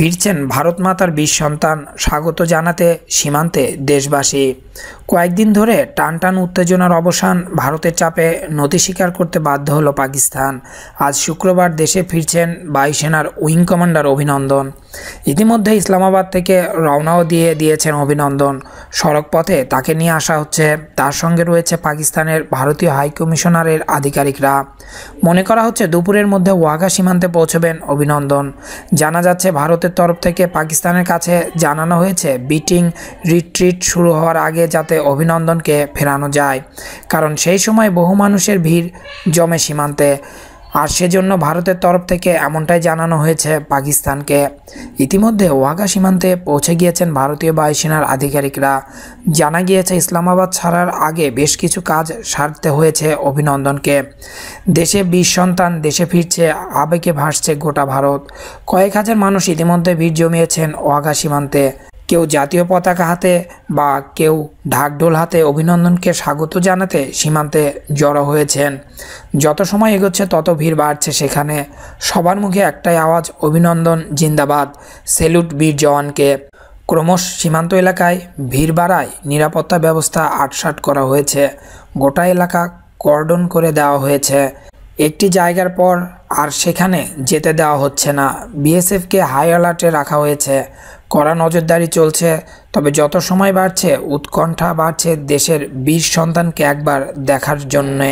ফিরছেন ভারত মাতার বীর সন্তান স্বাগত জানাতে সীমান্তে দেশবাসী কয়েকদিন ধরে টানটান উত্তেজনার অবসান ভারতের চাপে নথি স্বীকার করতে বাধ্য হলো পাকিস্তান আজ শুক্রবার দেশে ফিরছেন বায়ুসেনার উইং কমান্ডার অভিনন্দন ইতিমধ্যে ইসলামাবাদ থেকে রওনাও দিয়ে দিয়েছেন অভিনন্দন সড়কপথে তাকে নিয়ে আসা হচ্ছে তার সঙ্গে রয়েছে পাকিস্তানের ভারতীয় হাইকমিশনারের আধিকারিকরা মনে করা হচ্ছে দুপুরের মধ্যে ওয়াঘা সীমান্তে পৌঁছবেন অভিনন্দন জানা যাচ্ছে ভারতের তরফ থেকে পাকিস্তানের কাছে জানানো হয়েছে বিটিং রিট্রিট শুরু হওয়ার আগে যাতে অভিনন্দনকে ফেরানো যায় কারণ সেই সময় বহু মানুষের ভিড় জমে সীমান্তে আর সেজন্য ভারতের তরফ থেকে এমনটাই জানানো হয়েছে পাকিস্তানকে ইতিমধ্যে ওয়াগা সীমান্তে পৌঁছে গিয়েছেন ভারতীয় বায়ুসেনার আধিকারিকরা জানা গিয়েছে ইসলামাবাদ ছাড়ার আগে বেশ কিছু কাজ সারতে হয়েছে অভিনন্দনকে দেশে বিশ সন্তান দেশে ফিরছে আবেগে ভাসছে গোটা ভারত কয়েক হাজার মানুষ ইতিমধ্যে ভিড় জমিয়েছেন ওয়াগা সীমান্তে কেউ জাতীয় পতাকা হাতে বা কেউ ঢাকঢোল হাতে অভিনন্দনকে স্বাগত জানাতে সীমান্তে জড়ো হয়েছেন যত সময় এগোচ্ছে তত ভিড় বাড়ছে সেখানে সবার মুখে একটাই আওয়াজ অভিনন্দন জিন্দাবাদ সেলুট বীর জওয়ানকে ক্রমশ সীমান্ত এলাকায় ভিড় বাড়ায় নিরাপত্তা ব্যবস্থা আটসাট করা হয়েছে গোটা এলাকা কর্ডন করে দেওয়া হয়েছে একটি জায়গার পর আর সেখানে যেতে দেওয়া হচ্ছে না বিএসএফকে হাই অ্যালার্টে রাখা হয়েছে কড়া নজরদারি চলছে তবে যত সময় বাড়ছে উৎকণ্ঠা বাড়ছে দেশের বীর সন্তানকে একবার দেখার জন্যে